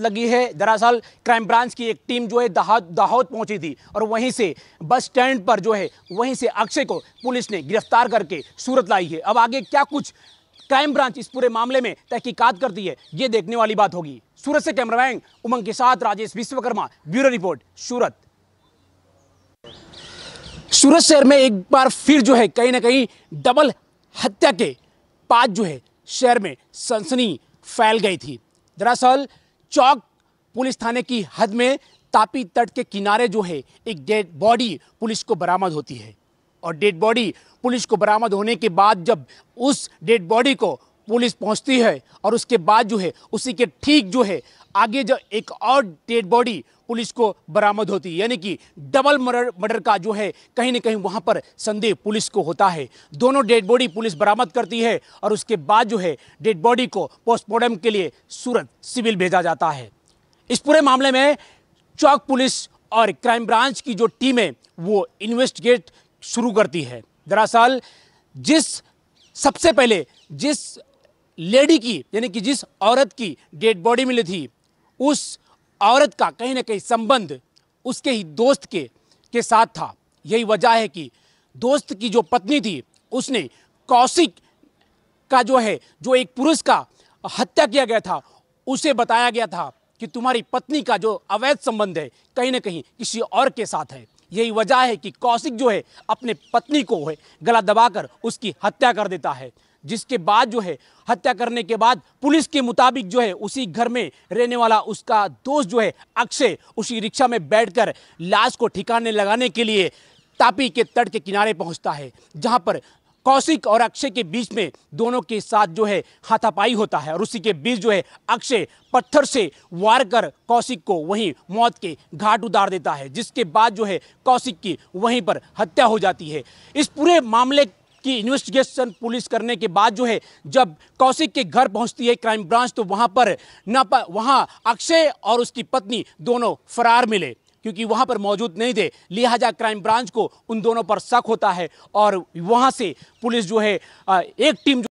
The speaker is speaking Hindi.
लगी है दरअसल क्राइम ब्रांच की एक टीम जो है दाहोद दाहौद पहुंची थी और वहीं से बस स्टैंड पर जो है वहीं से अक्षय को पुलिस ने गिरफ्तार करके सूरत लाई है अब आगे क्या कुछ क्राइम ब्रांच इस पूरे मामले में तहकीकात करती है ये देखने वाली बात होगी सूरत से कैमरामैन उमंग के साथ राजेश विश्वकर्मा ब्यूरो रिपोर्ट सूरत सूरत शहर में एक बार फिर जो है कहीं ना कहीं डबल हत्या के बाद जो है शहर में सनसनी फैल गई थी दरअसल चौक पुलिस थाने की हद में तापी तट के किनारे जो है एक डेड बॉडी पुलिस को बरामद होती है और डेड बॉडी पुलिस को बरामद होने के बाद जब उस डेड बॉडी को पुलिस पहुंचती है और उसके बाद जो है उसी के ठीक जो है आगे जब एक और डेड बॉडी पुलिस को बरामद होती है यानी कि डबल मर्डर मर्डर का जो है कहीं ना कहीं वहाँ पर संदेह पुलिस को होता है दोनों डेड बॉडी पुलिस बरामद करती है और उसके बाद जो है डेड बॉडी को पोस्टमार्टम के लिए सूरत सिविल भेजा जाता है इस पूरे मामले में चौक पुलिस और क्राइम ब्रांच की जो टीम है वो इन्वेस्टिगेट शुरू करती है दरअसल जिस सबसे पहले जिस लेडी की यानी कि जिस औरत की डेड बॉडी मिली थी उस औरत का कहीं ना कहीं संबंध उसके ही दोस्त के के साथ था यही वजह है कि दोस्त की जो पत्नी थी उसने कौशिक का जो है जो एक पुरुष का हत्या किया गया था उसे बताया गया था कि तुम्हारी पत्नी का जो अवैध संबंध है कहीं ना कहीं किसी और के साथ है यही वजह है कि कौशिक जो है अपने पत्नी को है गला दबाकर उसकी हत्या कर देता है जिसके बाद जो है हत्या करने के बाद पुलिस के मुताबिक जो है उसी घर में रहने वाला उसका दोस्त जो है अक्षय उसी रिक्शा में बैठकर लाश को ठिकाने लगाने के लिए तापी के तट के किनारे पहुंचता है जहां पर कौशिक और अक्षय के बीच में दोनों के साथ जो है हाथापाई होता है और उसी के बीच जो है अक्षय पत्थर से वार कर कौशिक को वहीं मौत के घाट उतार देता है जिसके बाद जो है कौशिक की वहीं पर हत्या हो जाती है इस पूरे मामले की इन्वेस्टिगेशन पुलिस करने के बाद जो है जब कौशिक के घर पहुंचती है क्राइम ब्रांच तो वहां पर ना वहां अक्षय और उसकी पत्नी दोनों फरार मिले क्योंकि वहां पर मौजूद नहीं थे लिहाजा क्राइम ब्रांच को उन दोनों पर शक होता है और वहां से पुलिस जो है एक टीम जो